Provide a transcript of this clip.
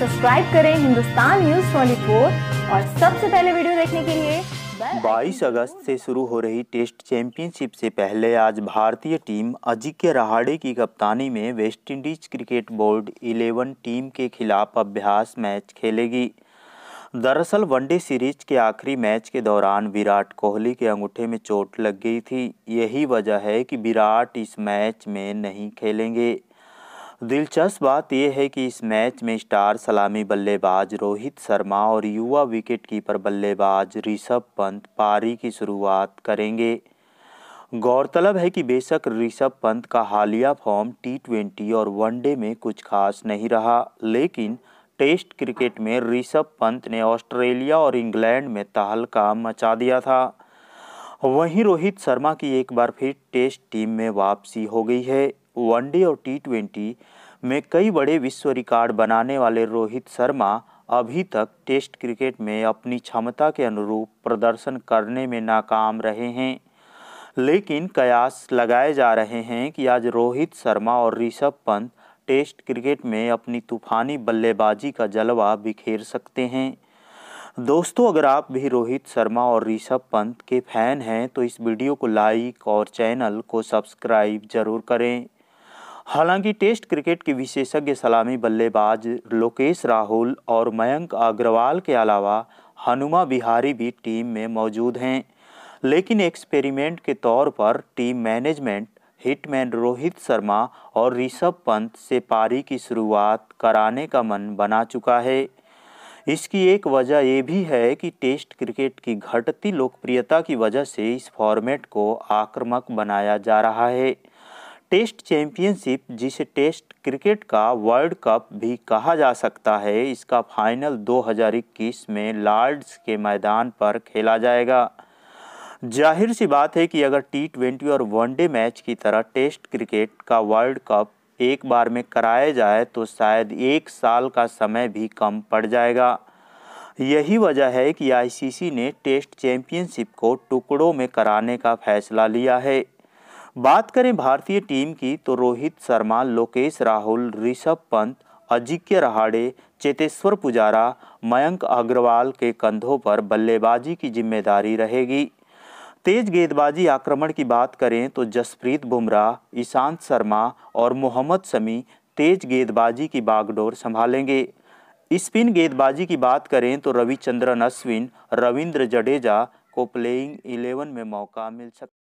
subscribe करें Hindustan news 24 और सबसे पहले वीडियो देखने के लिए 22 अगस्त से शुरू हो रही टेस्ट चैंपियनशिप से पहले आज भारतीय टीम अजिंक्य रहाड़े की कप्तानी में वेस्टइंडीज क्रिकेट बोर्ड 11 टीम के खिलाफ अभ्यास मैच खेलेगी दरअसल वनडे सीरीज के आखिरी मैच के दौरान विराट कोहली के अंगूठे में चोट लग गई थी यही वजह है कि विराट इस मैच में नहीं खेलेंगे दिलचस्प बात यह है कि इस मैच में स्टार सलामी बल्लेबाज रोहित शर्मा और युवा विकेटकीपर बल्लेबाज ऋषभ पंत पारी की शुरुआत करेंगे गौरतलब है कि बेशक ऋषभ पंत का हालिया फॉर्म टी ट्वेंटी और वनडे में कुछ खास नहीं रहा लेकिन टेस्ट क्रिकेट में ऋषभ पंत ने ऑस्ट्रेलिया और इंग्लैंड में तहलका मचा दिया था वहीं रोहित शर्मा की एक बार फिर टेस्ट टीम में वापसी हो गई है वनडे और टी ट्वेंटी में कई बड़े विश्व रिकॉर्ड बनाने वाले रोहित शर्मा अभी तक टेस्ट क्रिकेट में अपनी क्षमता के अनुरूप प्रदर्शन करने में नाकाम रहे हैं लेकिन कयास लगाए जा रहे हैं कि आज रोहित शर्मा और ऋषभ पंत टेस्ट क्रिकेट में अपनी तूफानी बल्लेबाजी का जलवा बिखेर सकते हैं दोस्तों अगर आप भी रोहित शर्मा और ऋषभ पंत के फैन हैं तो इस वीडियो को लाइक और चैनल को सब्सक्राइब जरूर करें हालांकि टेस्ट क्रिकेट के विशेषज्ञ सलामी बल्लेबाज लोकेश राहुल और मयंक अग्रवाल के अलावा हनुमा बिहारी भी टीम में मौजूद हैं लेकिन एक्सपेरिमेंट के तौर पर team management hitman Rohit Sharma और ऋषभ पंत से पारी की शुरुआत कराने का मन बना चुका है इसकी एक वजह ये भी है कि टेस्ट क्रिकेट की घटती लोकप्रियता की वजह से इस फॉर्मेट को आक्रामक बनाया जा रहा है टेस्ट चैंपियनशिप जिसे टेस्ट क्रिकेट का वर्ल्ड कप भी कहा जा सकता है इसका फाइनल 2021 में लॉर्ड्स के मैदान पर खेला जाएगा जाहिर सी बात है कि अगर टी ट्वेंटी और वनडे मैच की तरह टेस्ट क्रिकेट का वर्ल्ड कप एक बार में कराया जाए तो शायद एक साल का समय भी कम पड़ जाएगा यही वजह है कि आईसीसी ने टेस्ट चैंपियनशिप को टुकड़ों में कराने का फैसला लिया है बात करें भारतीय टीम की तो रोहित शर्मा लोकेश राहुल ऋषभ पंत अजिक्य रहाड़े चेतेश्वर पुजारा मयंक अग्रवाल के कंधों पर बल्लेबाजी की जिम्मेदारी रहेगी तेज गेंदबाजी आक्रमण की बात करें तो जसप्रीत बुमराह ईशांत शर्मा और मोहम्मद शमी तेज गेंदबाजी की बागडोर संभालेंगे स्पिन गेंदबाजी की बात करें तो रविचंद्रन अश्विन रविंद्र जडेजा को प्लेइंग इलेवन में मौका मिल सकता